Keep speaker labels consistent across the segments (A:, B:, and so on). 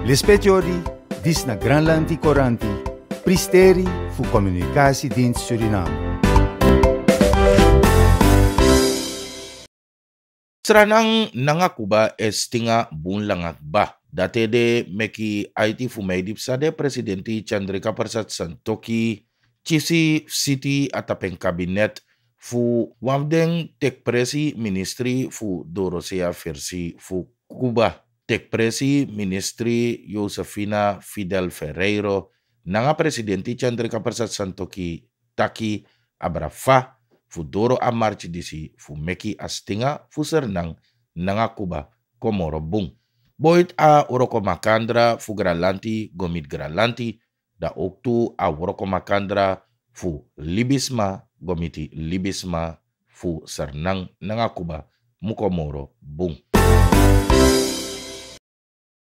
A: Le speciori dis na Granlandi Coranti, pristeri fu komunikasi din Suriname. Seranang nangakuba Cuba estinga bunlangak ba. Datede meki IT fu medip sade presidenti Chandrika Persat Santoki cisi city atapen kabinet fu wamdeng tek presi ministri fu Dorosia versi fu Kuba. Tekpresi Ministri Yosefina Fidel Ferreiro nanga presidenti Chandrika Persat Santoki taki abrafa fudoro Amarchi disi Fumeki astinga Fusernang nang nanga Kuba komoro bung. Boit a uroko makandra fu gomit gralanti da oktu a uroko makandra fu libisma gomiti libisma fu sernang nanga Kuba mukomoro bung.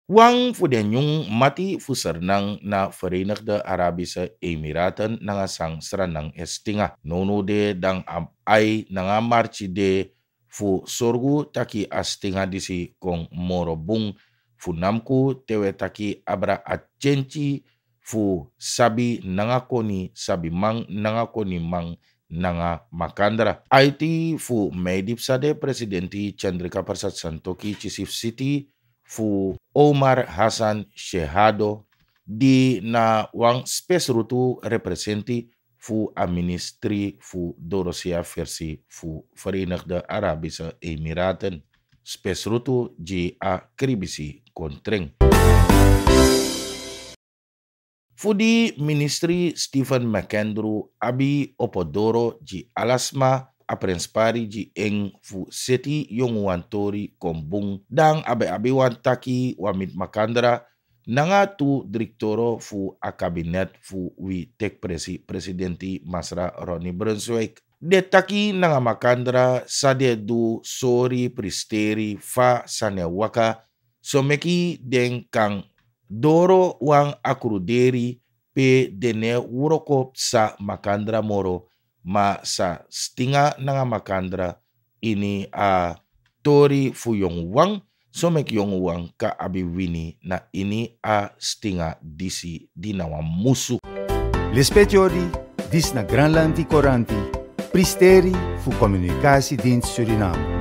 A: Wang fudenyung mati fusernang na de Arabisa Emiraten nang sang seranang estinga. Nono de dang ai nang marchi de fu sorgu taki astinga disi kong morobung fu namku tewe taki abra acenci fu sabi nang koni sabi mang nang koni mang nanga makandra. Aiti fu Medip de presidenti Chandrika Persat Santoki Chisif City fu Omar Hasan Shehado di na wang spesrutu representi fu a fu Dorosia versi fu Verenigde Arabische Emiraten. Spesrutu di a kribisi kontreng. di ministri Stephen McAndrew abi opodoro di alasma aprenspari di eng fu seti yong wantori kombung dang abe abe wantaki wamit makandra nanga tu direktoro fu a kabinet fu wi tek presi presidenti Masra Ronnie Brunswick. Detaki taki nanga makandra sade du sori pristeri fa sane waka someki deng kang doro wang akruderi pe dene wurokop sa makandra moro ma sa stinga nga makandra ini a ah, tori fuyong wang somek yung wang ka abiwini na ini a ah, stinga disi dinawa musu. Lespetiori, dis na Granlandi koranti, pristeri fu komunikasi din Suriname.